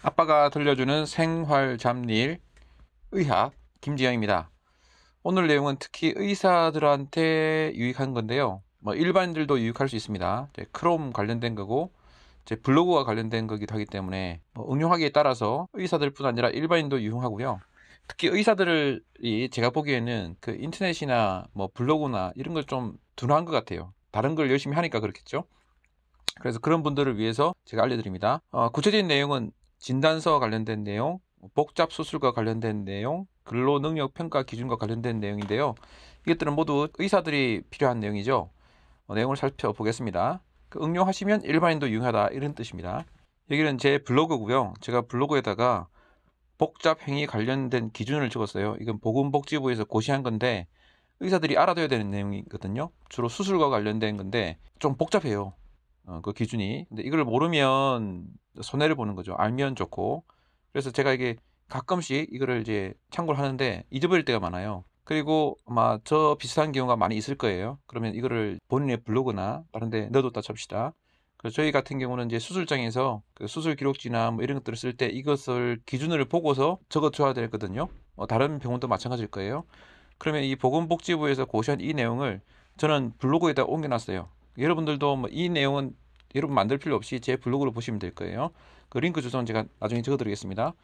아빠가 들려주는 생활 잡일 의학 김지영입니다. 오늘 내용은 특히 의사들한테 유익한 건데요. 뭐 일반인들도 유익할 수 있습니다. 크롬 관련된 거고 제 블로그와 관련된 거기도 하기 때문에 뭐 응용하기에 따라서 의사들뿐 아니라 일반인도 유용하고요. 특히 의사들이 제가 보기에는 그 인터넷이나 뭐 블로그나 이런 걸 좀 둔한 것 같아요. 다른 걸 열심히 하니까 그렇겠죠. 그래서 그런 분들을 위해서 제가 알려드립니다. 어, 구체적인 내용은 진단서와 관련된 내용, 복잡 수술과 관련된 내용, 근로 능력 평가 기준과 관련된 내용인데요. 이것들은 모두 의사들이 필요한 내용이죠. 어, 내용을 살펴보겠습니다. 그 응용하시면 일반인도 유용하다 이런 뜻입니다. 여기는 제 블로그고요. 제가 블로그에다가 복잡 행위 관련된 기준을 적었어요. 이건 보건복지부에서 고시한 건데 의사들이 알아둬야 되는 내용이거든요. 주로 수술과 관련된 건데 좀 복잡해요. 어, 그 기준이. 근데 이걸 모르면 손해를 보는 거죠. 알면 좋고. 그래서 제가 이게 가끔씩 이거를 이제 참고를 하는데 잊어버릴 때가 많아요. 그리고 아마 저 비슷한 경우가 많이 있을 거예요. 그러면 이거를 본인의 블로그나 다른 데 넣어뒀다 칩시다. 그래서 저희 같은 경우는 이제 수술장에서 그 수술 기록지나 뭐 이런 것들을 쓸 때 이것을 기준을 보고서 적어줘야 되거든요. 어, 다른 병원도 마찬가지일 거예요. 그러면 이 보건복지부에서 고시한 이 내용을 저는 블로그에다 옮겨놨어요. 여러분들도 뭐 이 내용은 여러분 만들 필요 없이 제블로그로 보시면 될 거예요. 그 링크 주소는 제가 나중에 적어드리겠습니다.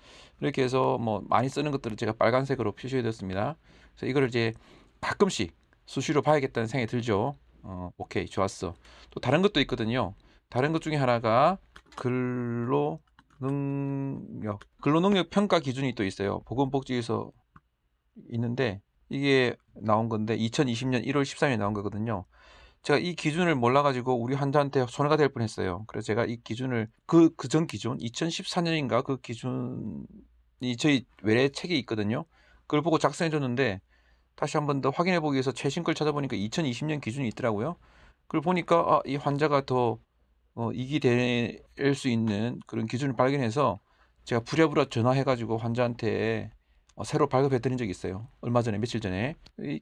이렇게 해서 뭐 많이 쓰는 것들을 제가 빨간색으로 표시해뒀습니다. 그래서 이거를 이제 가끔씩 수시로 봐야겠다는 생각이 들죠. 어, 오케이, 좋았어. 또 다른 것도 있거든요. 다른 것 중에 하나가 근로 능력, 근로 능력 평가 기준이 또 있어요. 보건복지에서 있는데 이게 나온 건데 2020년 1월 13일에 나온 거거든요. 제가 이 기준을 몰라가지고 우리 환자한테 손해가 될 뻔했어요. 그래서 제가 이 기준을 그그전 기준 2014년인가 그 기준이 저희 외래 책에 있거든요. 그걸 보고 작성해 줬는데 다시 한 번 더 확인해 보기 위해서 최신 걸 찾아보니까 2020년 기준이 있더라고요. 그걸 보니까 아, 이 환자가 더 어, 이기될수 있는 그런 기준을 발견해서 제가 부랴부랴 전화해가지고 환자한테 어, 새로 발급해드린 적이 있어요. 얼마 전에 며칠 전에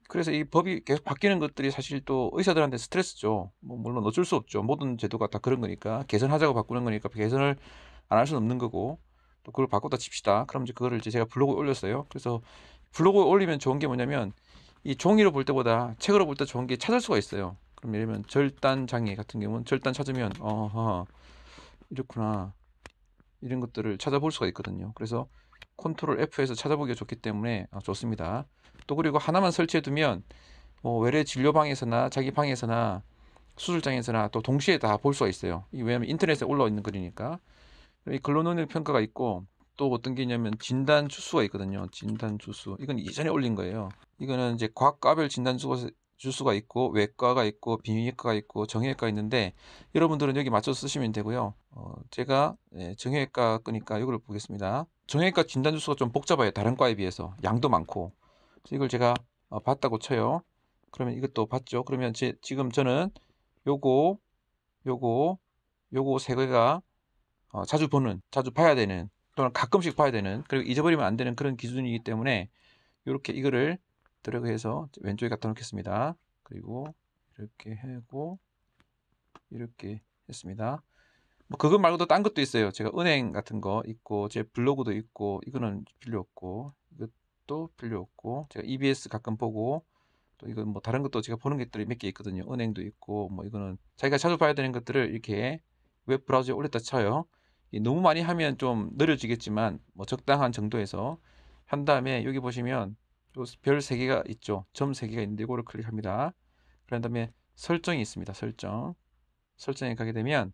그래서 이 법이 계속 바뀌는 것들이 사실 또 의사들한테 스트레스죠. 뭐 물론 어쩔 수 없죠. 모든 제도가 다 그런 거니까 개선하자고 바꾸는 거니까 개선을 안 할 수는 없는 거고 또 그걸 바꾸다 칩시다. 그럼 이제 그거를 이제 제가 블로그에 올렸어요. 그래서 블로그에 올리면 좋은 게 뭐냐면 이 종이로 볼 때보다 책으로 볼 때 좋은 게 찾을 수가 있어요. 그럼 예를 면 절단 장애 같은 경우는 절단 찾으면 어허 이렇구나 이런 것들을 찾아볼 수가 있거든요. 그래서 컨트롤 F에서 찾아보기가 좋기 때문에 어, 좋습니다. 또 그리고 하나만 설치해두면 뭐 외래 진료방에서나 자기 방에서나 수술장에서나 또 동시에 다 볼 수가 있어요. 왜냐하면 인터넷에 올라와 있는 글이니까. 이 근로능력 평가가 있고 또 어떤 게 있냐면 진단 주수가 있거든요. 진단 주수. 이건 이전에 올린 거예요. 이거는 이제 과학가별 진단 주수에서 주수가 있고 외과가 있고 비뇨기과가 있고 정형외과 가 있는데 여러분들은 여기 맞춰서 쓰시면 되고요. 어, 제가 예, 정형외과 끄니까 이걸 보겠습니다. 정형외과 진단 주수가 좀 복잡해요. 다른 과에 비해서 양도 많고 이걸 제가 어, 봤다고 쳐요. 그러면 이것도 봤죠. 그러면 제, 지금 저는 요거 요거 요거 세 개가 어, 자주 보는 자주 봐야 되는 또는 가끔씩 봐야 되는 그리고 잊어버리면 안 되는 그런 기준이기 때문에 이렇게 이거를 드래그 해서 왼쪽에 갖다 놓겠습니다. 그리고 이렇게 하고 이렇게 했습니다. 뭐 그것 말고도 딴 것도 있어요. 제가 은행 같은 거 있고 제 블로그도 있고 이거는 필요 없고 이것도 필요 없고 제가 EBS 가끔 보고 또 이건 뭐 다른 것도 제가 보는 것들이 몇 개 있거든요. 은행도 있고 뭐 이거는 자기가 찾아 봐야 되는 것들을 이렇게 웹 브라우저에 올렸다 쳐요. 너무 많이 하면 좀 느려지겠지만 뭐 적당한 정도에서 한 다음에 여기 보시면 별 3개가 있죠. 점 3개가 있는데 이거를 클릭합니다. 그런 다음에 설정이 있습니다. 설정. 설정에 가게 되면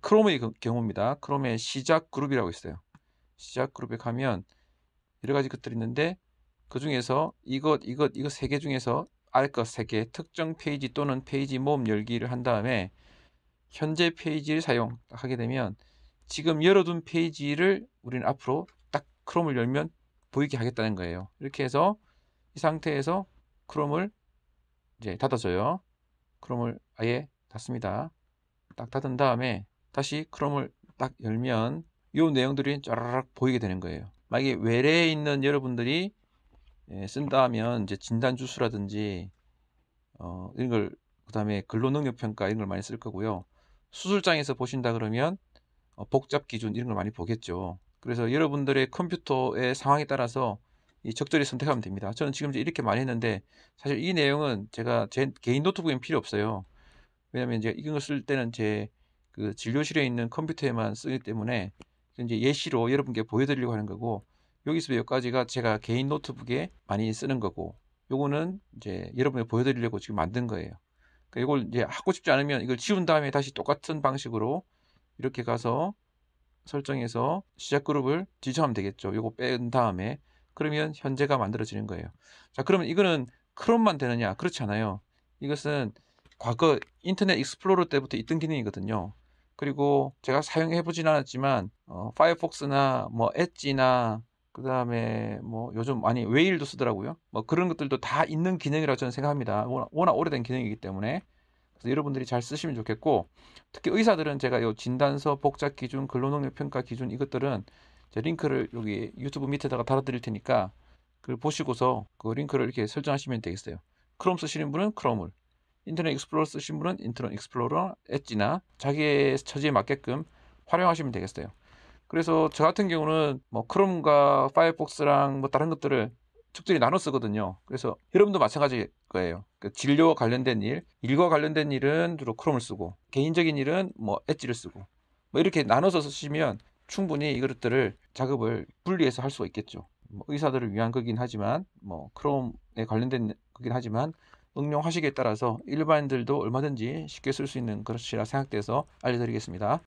크롬의 경우입니다. 크롬의 시작 그룹이라고 있어요. 시작 그룹에 가면 여러 가지 것들이 있는데 그 중에서 이것, 이것, 이것 세개 중에서 알 것 세 개 특정 페이지 또는 페이지 모음 열기를 한 다음에 현재 페이지를 사용하게 되면 지금 열어둔 페이지를 우리는 앞으로 딱 크롬을 열면 보이게 하겠다는 거예요. 이렇게 해서 이 상태에서 크롬을 이제 닫아줘요. 크롬을 아예 닫습니다. 딱 닫은 다음에 다시 크롬을 딱 열면 이 내용들이 쫘라락 보이게 되는 거예요. 만약에 외래에 있는 여러분들이 예, 쓴다면 이제 진단 주수라든지 어, 이런 걸 그다음에 근로능력 평가 이런 걸 많이 쓸 거고요. 수술장에서 보신다 그러면 어, 복잡 기준 이런 걸 많이 보겠죠. 그래서 여러분들의 컴퓨터의 상황에 따라서 이 적절히 선택하면 됩니다. 저는 지금 이렇게 많이 했는데 사실 이 내용은 제가 제 개인 노트북엔 필요 없어요. 왜냐하면 제 이걸 쓸 때는 제그 진료실에 있는 컴퓨터에만 쓰기 때문에 이제 예시로 여러분께 보여드리려고 하는 거고 여기서 몇 가지가 제가 개인 노트북에 많이 쓰는 거고 요거는 이제 여러분께 보여드리려고 지금 만든 거예요. 그러니까 이걸 이제 하고 싶지 않으면 이걸 지운 다음에 다시 똑같은 방식으로 이렇게 가서 설정해서 시작 그룹을 지정하면 되겠죠. 이거뺀 다음에 그러면 현재가 만들어지는 거예요. 자, 그러면 이거는 크롬만 되느냐? 그렇지 않아요. 이것은 과거 인터넷 익스플로러 때부터 있던 기능이거든요. 그리고 제가 사용해 보진 않았지만 어, 파이어폭스나 뭐 엣지나 그 다음에 뭐 요즘 많이 웨일도 쓰더라고요. 뭐 그런 것들도 다 있는 기능이라고 저는 생각합니다. 워낙, 워낙 오래된 기능이기 때문에 그래서 여러분들이 잘 쓰시면 좋겠고 특히 의사들은 제가 요 진단서, 복잡 기준, 근로능력 평가 기준 이것들은 제 링크를 여기 유튜브 밑에다가 달아드릴 테니까 그걸 보시고서 그 링크를 이렇게 설정하시면 되겠어요. 크롬 쓰시는 분은 크롬을, 인터넷 익스플로러 쓰시는 분은 인터넷 익스플로러 엣지나 자기의 처지에 맞게끔 활용하시면 되겠어요. 그래서 저 같은 경우는 뭐 크롬과 파이어폭스랑 뭐 다른 것들을 적절히 나눠 쓰거든요. 그래서 여러분도 마찬가지 거예요. 그러니까 진료와 관련된 일, 일과 관련된 일은 주로 크롬을 쓰고 개인적인 일은 뭐 엣지를 쓰고 뭐 이렇게 나눠서 쓰시면 충분히 이것들을 작업을 분리해서 할 수가 있겠죠. 뭐 의사들을 위한 거긴 하지만 뭐 크롬에 관련된 거긴 하지만 응용하시기에 따라서 일반인들도 얼마든지 쉽게 쓸 수 있는 그릇이라 생각돼서 알려드리겠습니다.